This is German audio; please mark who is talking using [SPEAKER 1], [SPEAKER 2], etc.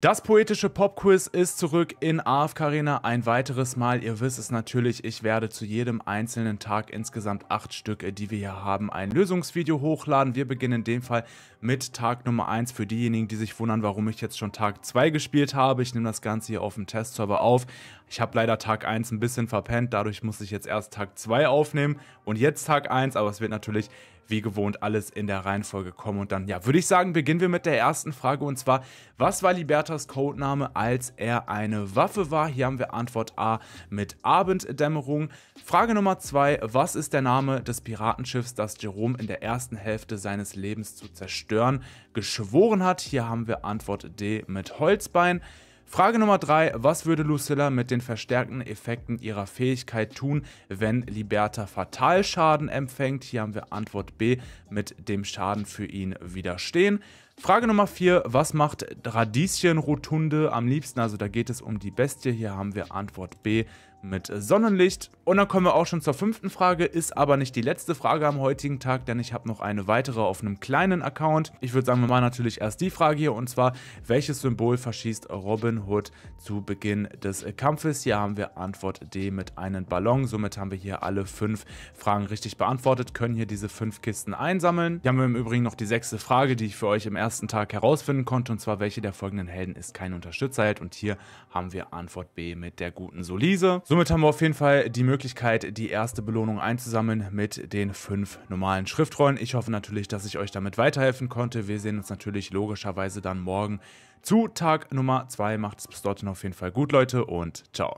[SPEAKER 1] Das poetische Popquiz ist zurück in AFK Arena ein weiteres Mal. Ihr wisst es natürlich, ich werde zu jedem einzelnen Tag insgesamt acht Stück, äh, die wir hier haben, ein Lösungsvideo hochladen. Wir beginnen in dem Fall mit Tag Nummer 1 für diejenigen, die sich wundern, warum ich jetzt schon Tag 2 gespielt habe. Ich nehme das Ganze hier auf dem Testserver auf. Ich habe leider Tag 1 ein bisschen verpennt, dadurch muss ich jetzt erst Tag 2 aufnehmen und jetzt Tag 1, aber es wird natürlich wie gewohnt alles in der Reihenfolge kommen. Und dann, ja, würde ich sagen, beginnen wir mit der ersten Frage und zwar, was war Liberta Vaters Codename, als er eine Waffe war? Hier haben wir Antwort A mit Abenddämmerung. Frage Nummer 2. Was ist der Name des Piratenschiffs, das Jerome in der ersten Hälfte seines Lebens zu zerstören geschworen hat? Hier haben wir Antwort D mit Holzbein. Frage Nummer 3. Was würde Lucilla mit den verstärkten Effekten ihrer Fähigkeit tun, wenn Liberta Fatalschaden empfängt? Hier haben wir Antwort B mit dem Schaden für ihn widerstehen. Frage Nummer 4. Was macht Radieschenrotunde am liebsten? Also da geht es um die Bestie. Hier haben wir Antwort B mit Sonnenlicht. Und dann kommen wir auch schon zur fünften Frage, ist aber nicht die letzte Frage am heutigen Tag, denn ich habe noch eine weitere auf einem kleinen Account. Ich würde sagen, wir machen natürlich erst die Frage hier und zwar, welches Symbol verschießt Robin Hood zu Beginn des Kampfes? Hier haben wir Antwort D mit einem Ballon. Somit haben wir hier alle fünf Fragen richtig beantwortet, können hier diese fünf Kisten einsammeln. Hier haben wir im Übrigen noch die sechste Frage, die ich für euch im ersten ersten Tag herausfinden konnte, und zwar welche der folgenden Helden ist kein Unterstützerheld. Und hier haben wir Antwort B mit der guten Solise. Somit haben wir auf jeden Fall die Möglichkeit, die erste Belohnung einzusammeln mit den fünf normalen Schriftrollen. Ich hoffe natürlich, dass ich euch damit weiterhelfen konnte. Wir sehen uns natürlich logischerweise dann morgen zu Tag Nummer 2. Macht es bis dorthin auf jeden Fall gut, Leute, und ciao.